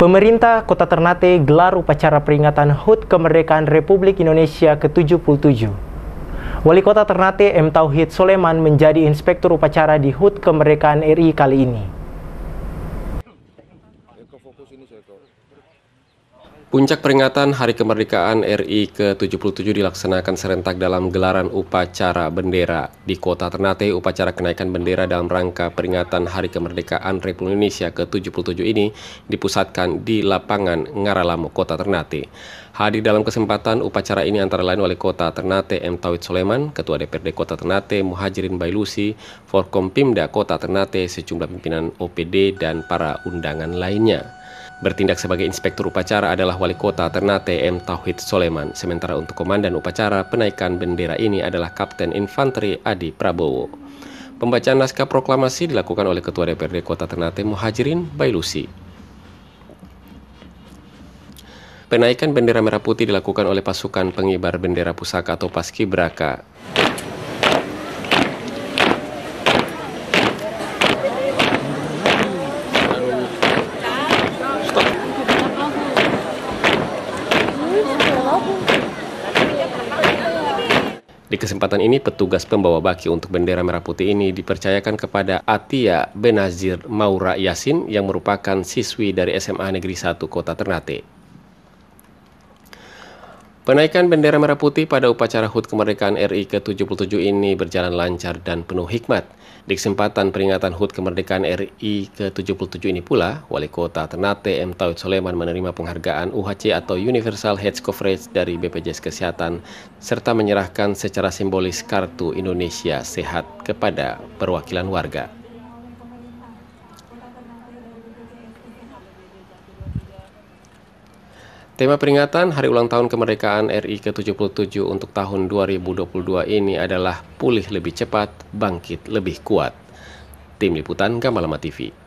Pemerintah Kota Ternate gelar upacara peringatan HUT Kemerdekaan Republik Indonesia ke-77. Wali Kota Ternate M. Tauhid Soleman menjadi inspektur upacara di HUT Kemerdekaan RI kali ini. Puncak peringatan Hari Kemerdekaan RI ke-77 dilaksanakan serentak dalam gelaran upacara bendera. Di kota Ternate, upacara kenaikan bendera dalam rangka peringatan Hari Kemerdekaan Republik Indonesia ke-77 ini dipusatkan di lapangan Ngaralamo, kota Ternate. Hadir dalam kesempatan upacara ini antara lain oleh kota Ternate M. Tawid Soleman, Ketua DPRD Kota Ternate, Muhajirin Bailusi, Forkompimda Kota Ternate, sejumlah pimpinan OPD, dan para undangan lainnya. Bertindak sebagai inspektur upacara adalah wali kota Ternate M. Tauhid Soleman, sementara untuk komandan upacara penaikan bendera ini adalah Kapten Infanteri Adi Prabowo. Pembacaan naskah proklamasi dilakukan oleh Ketua DPRD Kota Ternate Muhajirin Bailusi. Penaikan bendera merah putih dilakukan oleh pasukan pengibar bendera pusaka atau paskibraka. Di kesempatan ini, petugas pembawa baki untuk bendera merah putih ini dipercayakan kepada Atia Benazir Maura Yasin yang merupakan siswi dari SMA Negeri 1 Kota Ternate. Penaikan bendera merah putih pada upacara HUT kemerdekaan RI ke-77 ini berjalan lancar dan penuh hikmat. Di kesempatan peringatan HUT kemerdekaan RI ke-77 ini pula, Wali Kota Ternate M. Tauid Soleman menerima penghargaan UHC atau Universal Health Coverage dari BPJS Kesehatan, serta menyerahkan secara simbolis Kartu Indonesia Sehat kepada perwakilan warga. Tema peringatan Hari Ulang Tahun Kemerdekaan RI ke-77 untuk tahun 2022 ini adalah pulih lebih cepat, bangkit lebih kuat. Tim Liputan Gamalama TV.